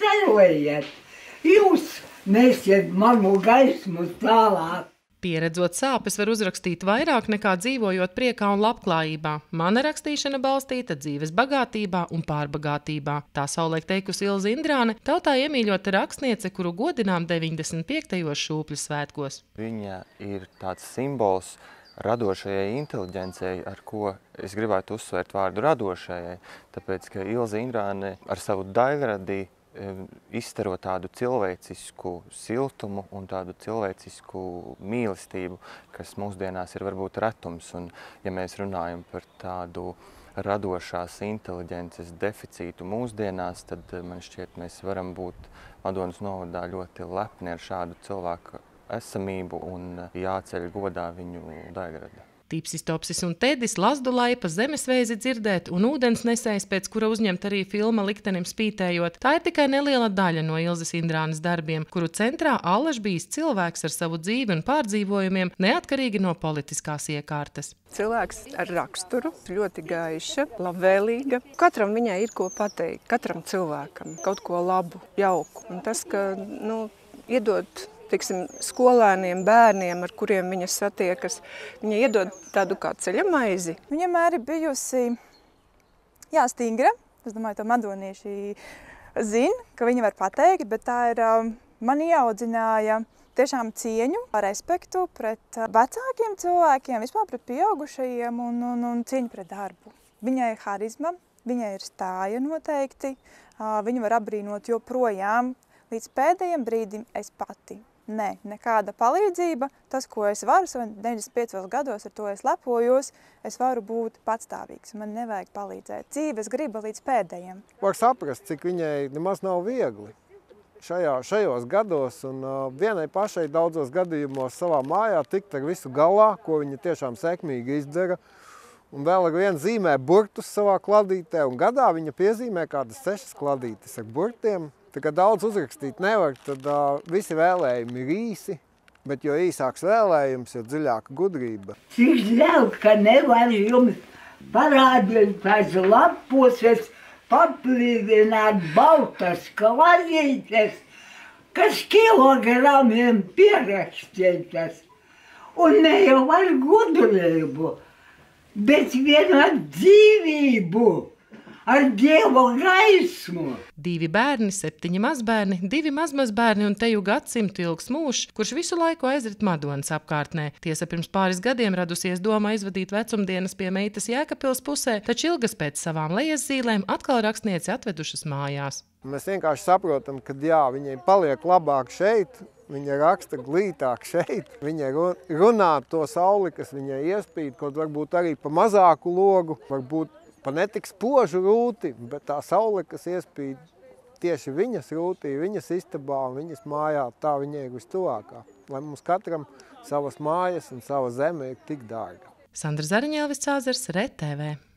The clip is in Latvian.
ceļojiet, jūs nesiet manu gaismu tālāk. Pieredzot sāpes, var uzrakstīt vairāk nekā dzīvojot priekā un labklājībā. Mana rakstīšana balstīta dzīves bagātībā un pārbagātībā. Tā savulaik teikusi Ilza Indrāne, tautā iemīļota rakstniece, kuru godinām 95. šūpļu svētkos. Viņa ir tāds simbols radošajai inteligencei, ar ko es gribētu uzsvērt vārdu radošajai, tāpēc, ka Ilza Indrāne ar savu daļradī izstaro tādu cilvēcisku siltumu un tādu cilvēcisku mīlestību, kas mūsdienās ir varbūt retums. Un, ja mēs runājam par tādu radošās inteliģences deficītu mūsdienās, tad eh, man šķiet, mēs varam būt Madonas novadā ļoti lepni ar šādu cilvēku esamību un eh, jāceļ godā viņu daigrada. Tīpsis Topsis un Tedis Lazdulai pa zemesveizi dzirdēt un ūdens nesējs, pēc kura uzņemt arī filma liktenim spītējot. Tā ir tikai neliela daļa no Ilzas Indrānas darbiem, kuru centrā Allaž bijis cilvēks ar savu dzīvi un pārdzīvojumiem, neatkarīgi no politiskās iekārtas. Cilvēks ar raksturu, ļoti gaiša, labvēlīga. Katram viņai ir ko pateikt, katram cilvēkam kaut ko labu, jauku. Un tas, ka, nu, iedot tiksim, skolēniem, bērniem, ar kuriem viņa satiekas. Viņa iedod tādu kā ceļamaizi. Viņa vienmēr ir bijusi jā, stingra. Es domāju, to madonieši zina, ka viņi var pateikt, bet tā ir um, man ieaudzināja tiešām cieņu, respektu pret uh, vecākiem cilvēkiem, vispār pret pieaugušajiem un, un, un cieņu pret darbu. Viņai ir harizma, viņai ir stāja noteikti, uh, viņu var apbrīnot joprojām. Līdz pēdējiem brīdim es pati Nē, nekāda palīdzība. Tas, ko es varu, un 95 gados ar to es lepojos, es varu būt patstāvīgs. Man nevajag palīdzēt. Dzīves griba līdz pēdējiem. Var saprast, cik viņai nemaz nav viegli. Šajā, šajos gados, un uh, vienai pašai daudzos gadījumos savā mājā tikt ar visu galā, ko viņa tiešām sekmīgi izdara. Un vēl ar vienu zīmē burtus savā kladītē, un gadā viņa piezīmē kādas sešas kladītes ar burtiem. Tā kā daudz uzrakstīt nevar, tad uh, visi vēlējumi ir īsi, bet jo īsāks vēlējums, jo dziļāka gudrība. Cik žēl, ka nevar jums parādīt tās lapuses, papildināt baltas klazītes, kas kilogramiem pierakstītas. Un ne jau ar gudrību, bet vien ar dzīvību ar dievu gaismu. Divi bērni, septiņi mazbērni, divi mazmazbērni un teju gadsimtu ilgs mūžs, kurš visu laiku aizrit Madonas apkārtnē. Tiesa pirms pāris gadiem radusies doma aizvadīt vecumdienas pie meitas Jēkabpils pusē, taču ilgas pēc savām lejas zīlēm atkal rakstnieci atvedušas mājās. Mēs vienkārši saprotam, ka jā, viņiem paliek labāk šeit, Viņa raksta glītāk šeit. Viņa runā to sauli, kas viņai iespīd, kaut varbūt arī pa mazāku logu, varbūt pa netiks požu rūti, bet tā saule, kas iespīd tieši viņas rūtī, viņas istabā un viņas mājā, tā viņai ir vistuvākā. Lai mums katram savas mājas un sava zeme ir tik dārga. Sandra Zariņēlvis Cāzars, RTV.